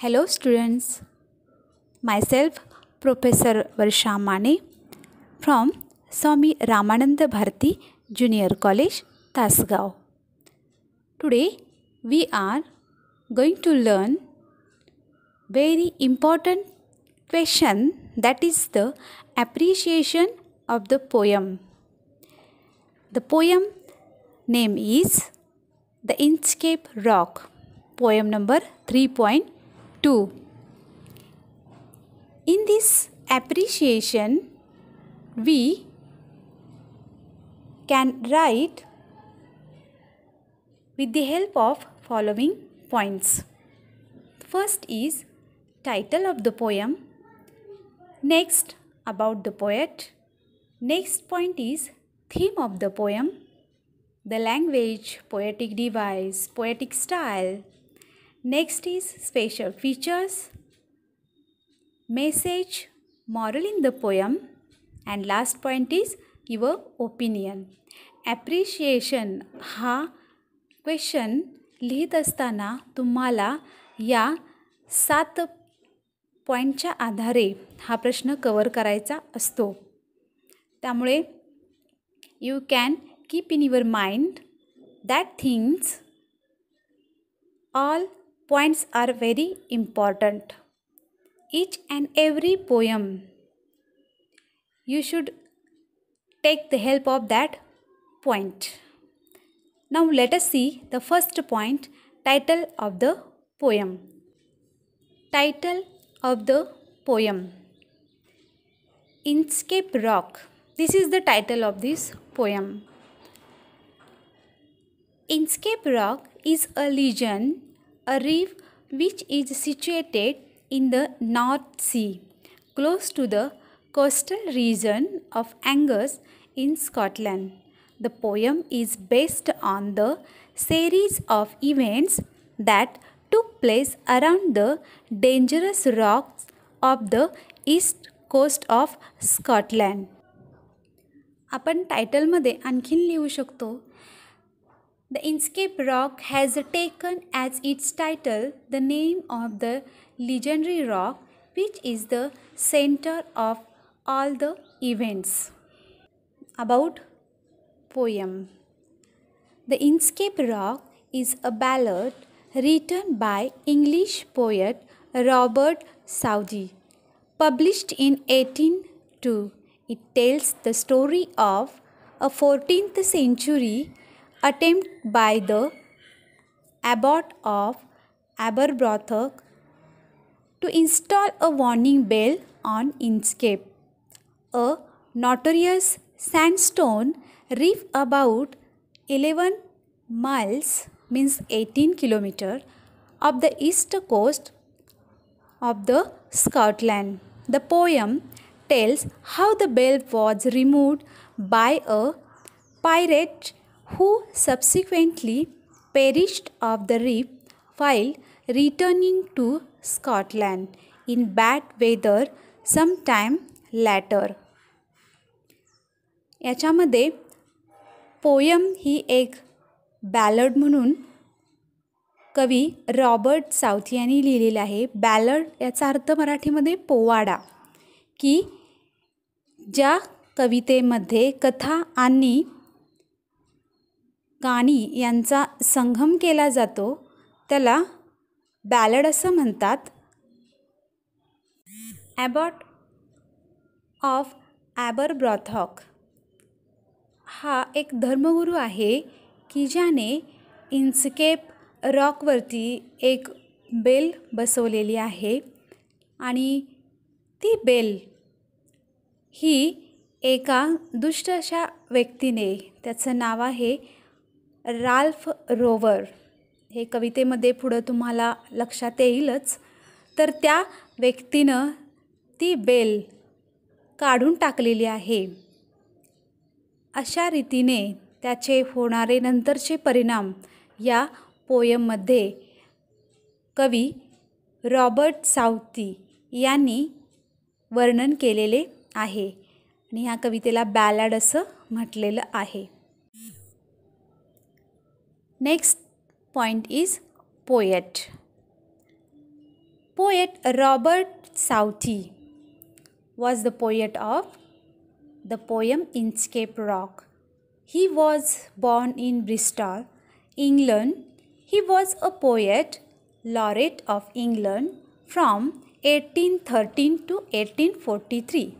Hello students, myself Professor Varsha Mane from Swami Ramananda Bharati Junior College, Tasgaon. Today we are going to learn very important question that is the appreciation of the poem. The poem name is The Inscape Rock, poem number 3. 2. In this appreciation, we can write with the help of following points. First is title of the poem. Next about the poet. Next point is theme of the poem. The language, poetic device, poetic style, next is special features message moral in the poem and last point is your opinion appreciation हा question लिहित असताना तुम्हाला या सात पॉईंटच्या आधारे हा प्रश्न कवर करायचा असतो त्यामुळे you can keep in your mind that things all points are very important. Each and every poem, you should take the help of that point. Now let us see the first point, title of the poem. Title of the poem. Inscape Rock. This is the title of this poem. Inscape Rock is a legend a reef which is situated in the North Sea, close to the coastal region of Angus in Scotland. The poem is based on the series of events that took place around the dangerous rocks of the east coast of Scotland आपण टायटलमध्ये आणखीन लिहू शकतो the Inscape rock has taken as its title the name of the legendary rock which is the center of all the events. About Poem The Inscape Rock is a ballad written by English poet Robert Southey, published in 1802. It tells the story of a 14th century attempt by the abbot of Aberbrothock to install a warning bell on Inchcape, a notorious sandstone reef about 11 miles means 18 kilometer of the east coast of the Scotland. The poem tells how the bell was removed by a pirate who subsequently perished of the rip while returning to Scotland in bad weather sometime later याच्यामध्ये poem ही एक ballad म्हणून कवी Robert south यांनी लिहिलेलं आहे ballad याचा अर्थ मराठीमध्ये पोवाडा की ज्या कवितेमध्ये कथा आणि गाणी यांचा संगम केला जातो त्याला बॅलड असं म्हणतात ॲबॉट ऑफ ॲबर ब्रॉथॉक हा एक धर्मगुरू आहे की ज्याने इन्स्केप रॉकवरती एक बेल बसवलेली आहे आणि ती बेल ही एका दुष्ट अशा व्यक्तीने त्याचं नाव आहे राल्फ रोवर हे कवितेमध्ये पुढं तुम्हाला लक्षात येईलच तर त्या व्यक्तीनं ती बेल काढून टाकलेली आहे अशा रीतीने त्याचे होणारे नंतरचे परिणाम या पोयममध्ये कवी रॉबर्ट सावती यांनी वर्णन केलेले आहे आणि ह्या कवितेला बॅलॅड असं म्हटलेलं आहे Next point is poet. Poet Robert Southey was the poet of the poem Inscape Rock. He was born in Bristol, England. He was a poet, laureate of England from 1813 to 1843.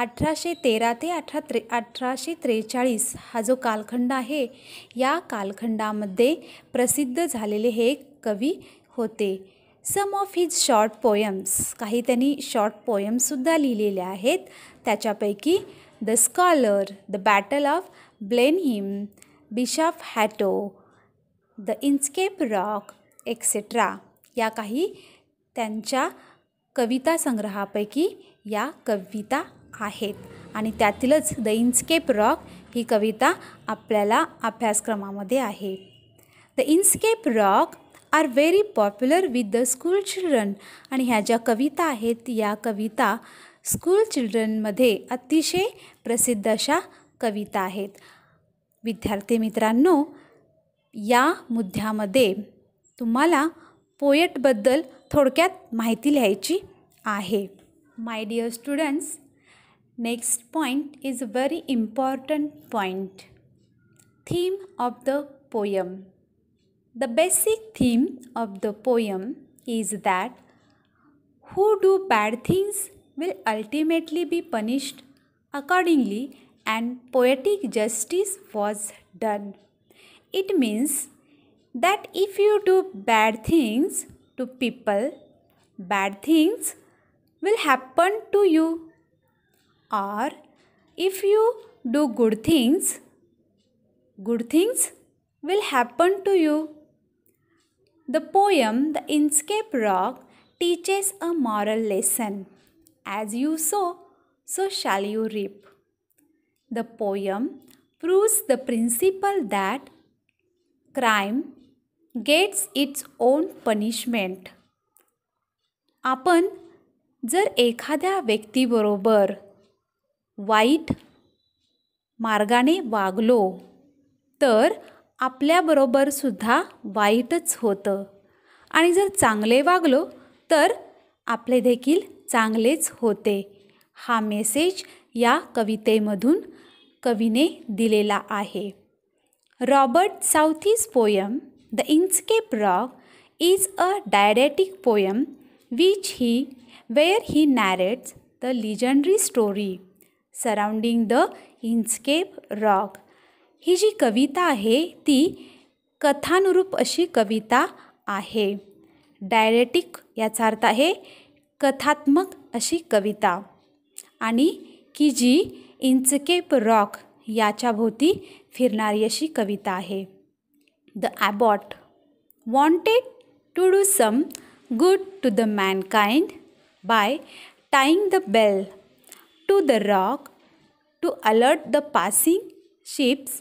अठराशे तेरा ते अठरा त्रे अठराशे त्रेचाळीस हा जो कालखंड आहे या कालखंडामध्ये प्रसिद्ध झालेले हे कवी होते some of his short poems काही त्यांनी शॉर्ट पोयम्ससुद्धा लिहिलेल्या आहेत त्याच्यापैकी the scholar the battle of Blenheim bishop Hatto the Inchcape Rock etcetera या काही त्यांच्या कविता संग्रहापैकी या कविता आहेत आणि त्यातीलच द इन्स्केप रॉक ही कविता आपल्याला अभ्यासक्रमामध्ये आहे the Inchcape Rock are very popular with the school children आणि ह्या ज्या कविता आहेत या कविता स्कूल चिल्ड्रनमध्ये अतिशय प्रसिद्ध अशा कविता आहेत विद्यार्थी मित्रांनो या मुद्द्यामध्ये तुम्हाला पोयटबद्दल थोडक्यात माहिती लिहायची आहे my dear students Next point is a very important point. Theme of the poem. The basic theme of the poem is that who do bad things will ultimately be punished accordingly and poetic justice was done. It means that if you do bad things to people, bad things will happen to you or if you do good things, good things will happen to you. The poem The Inscape Rock teaches a moral lesson. As you sow, so shall you reap. The poem proves the principle that crime gets its own punishment. आपण जर एखाद्या व्यक्तीबरोबर वाईट मार्गाने वागलो तर आपल्याबरोबरसुद्धा सुद्धा वाईटच होतं आणि जर चांगले वागलो तर आपले देखील चांगलेच होते हा मेसेज या कवितेमधून कवीने दिलेला आहे Robert Southey's poem the Inchcape Rock is a didactic poem which he where he narrates the legendary story surrounding the Inchcape Rock ही जी कविता आहे ती कथानुरूप अशी कविता आहे डायरेटिक याचा अर्थ आहे कथात्मक अशी कविता आणि की जी इन्स्केप रॉक याच्याभोवती फिरणारी अशी कविता आहे the abbot wanted to do some good to the mankind by tying the bell to the rock to alert the passing ships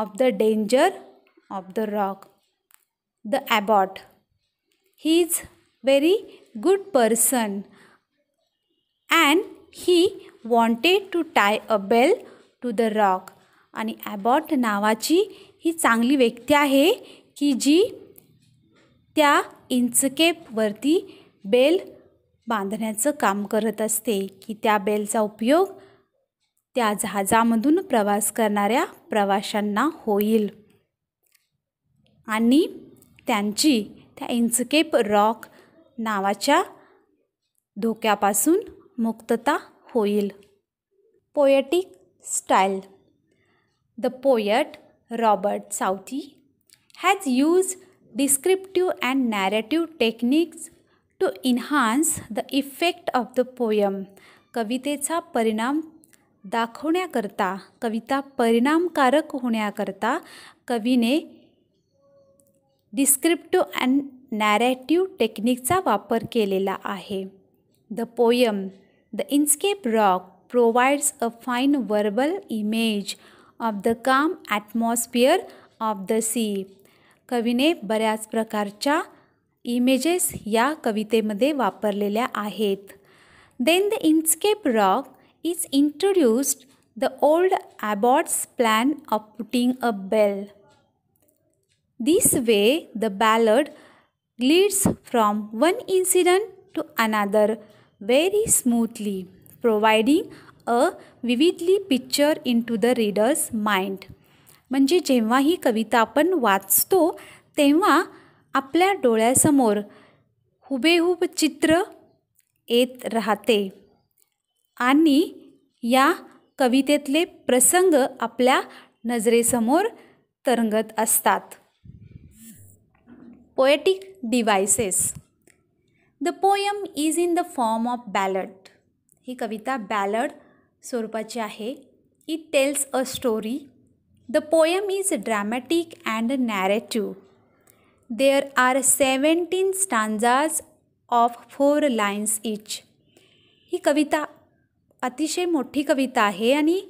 of the danger of the rock. The abbot. He is very good person and he wanted to tie a bell to the rock. आणि ॲबॉट नावाची ही चांगली व्यक्ती आहे की जी त्या इंचकेपवरती bell बांधण्याचं काम करत असते की त्या बेलचा उपयोग त्या जहाजामधून प्रवास करणाऱ्या प्रवाशांना होईल आणि त्यांची त्या इंचकेप रॉक नावाच्या धोक्यापासून मुक्तता होईल poetic style the poet Robert Southey has use descriptive and narrative techniques to enhance the effect of the poem कवितेचा परिणाम दाखवण्याकरता कविता परिणामकारक होण्याकरता कवीने डिस्क्रिप्टिव्ह अँड नॅरेटिव्ह टेक्निकचा वापर केलेला आहे the poem the Inchcape Rock provides a fine verbal image of the calm atmosphere of the sea कवीने बऱ्याच प्रकारच्या इमेजेस या कवितेमध्ये वापरलेल्या आहेत then the Inchcape Rock is introduced the old abbot's plan of putting a bell this way the ballad from one incident to another very smoothly smoothly a vividly vividly into the readers mind म्हणजे जेव्हा ही कविता आपण वाचतो तेव्हा आपल्या डोळ्यासमोर हुबेहूब चित्र येत राहते आणि या कवितेतले प्रसंग आपल्या नजरेसमोर तरंगत असतात poetic devices the poem is in the form of ballad ही कविता बॅलड स्वरूपाची आहे it tells a story the poem is dramatic and narrative there are 17 stanzas of four lines each ही कविता अतिशय मोठी कविता आहे आणि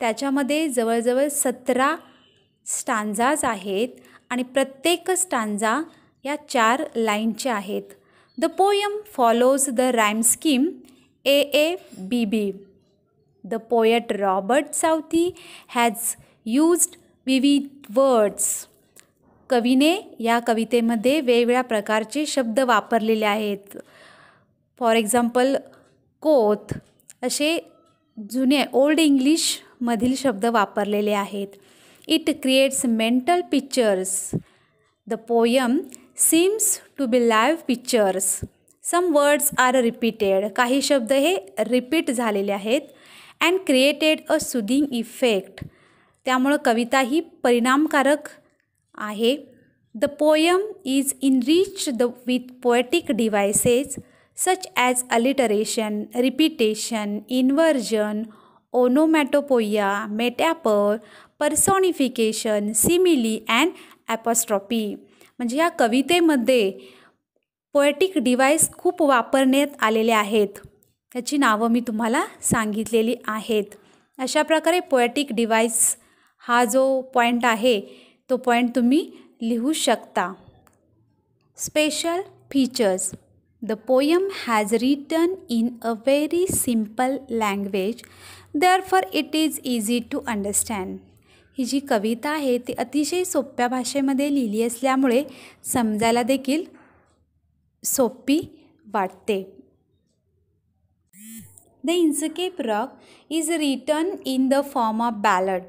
त्याच्यामध्ये जवळजवळ सतरा स्टांजाज आहेत आणि प्रत्येक स्टांजा या चार लाईनच्या आहेत the poem follows the rhyme scheme A A B B the poet Robert Southey has used विविध वर्ड्स कवीने या कवितेमध्ये वेगवेगळ्या प्रकारचे शब्द वापरलेले आहेत फॉर एक्झाम्पल कोथ असे जुने ओल्ड इंग्लिशमधील शब्द वापरलेले आहेत it creates mental pictures the poem seems to be live pictures some words are repeated काही शब्द हे रिपीट झालेले आहेत and created a soothing effect त्यामुळं कविता ही परिणामकारक आहे the poem is rich the with poetic devices such as alliteration repetition inversion onomatopoeia metaphor personification simile and apostrophe म्हणजे या कवितेमध्ये पोएटिक डिवाइस खूप वापरण्यात आलेले आहेत त्याची नावं मी तुम्हाला सांगितलेली आहेत अशा प्रकारे पोएटिक डिव्हाइस हा जो पॉईंट आहे तो पॉईंट तुम्ही लिहू शकता special features the poem has written in a very simple language therefore it is easy to understand ही जी कविता आहे ती अतिशय सोप्या भाषेमध्ये लिहिली असल्यामुळे समजायला देखील सोपी वाटते the Inchcape Rock is written in the form of ballad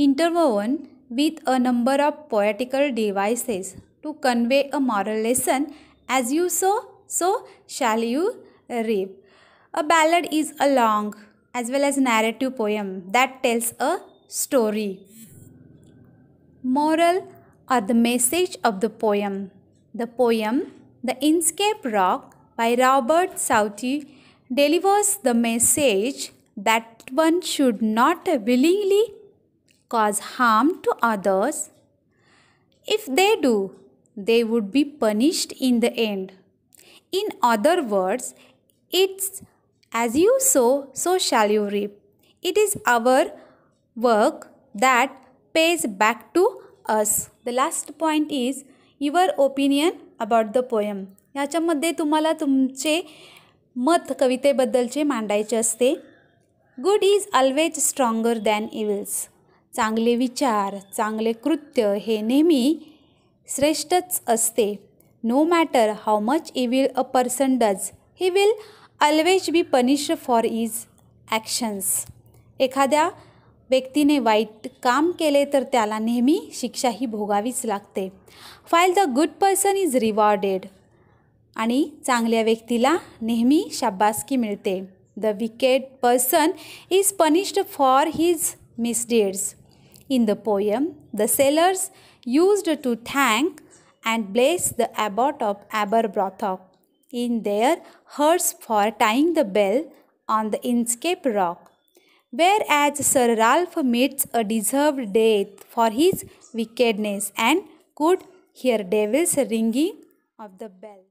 interwoven with a number of poetical devices to convey a moral lesson as you sow, so shall you reap. A ballad is a long as well as narrative poem that tells a story. Moral or the message of the poem. The poem The Inscape Rock by Robert Southey delivers the message that one should not willingly cause harm to others? If they do, they would be punished in the end. In other words, it's as you sow, so shall you reap. It is our work that pays back to us. The last point is your opinion about the poem. ह्याच्यामध्ये तुम्हाला तुमचे मत कवितेबद्दलचे मांडायचे असते good is always stronger than evils चांगले विचार चांगले कृत्य हे नेहमी श्रेष्ठच असते no matter how much evil a person does he will always be punished for is actions एखाद्या व्यक्तीने वाईट काम केले तर त्याला नेहमी शिक्षा ही भोगावीच लागते while the good person is rewarded आणि चांगल्या व्यक्तीला नेहमी शाबासकी मिळते the wicked person is punished for his misdeeds In the poem, the sailors used to thank and bless the abbot of Aberbrothok in their hearse for tying the bell on the Innscape rock. Whereas Sir Ralph meets a deserved death for his wickedness and could hear devils ringing of the bell.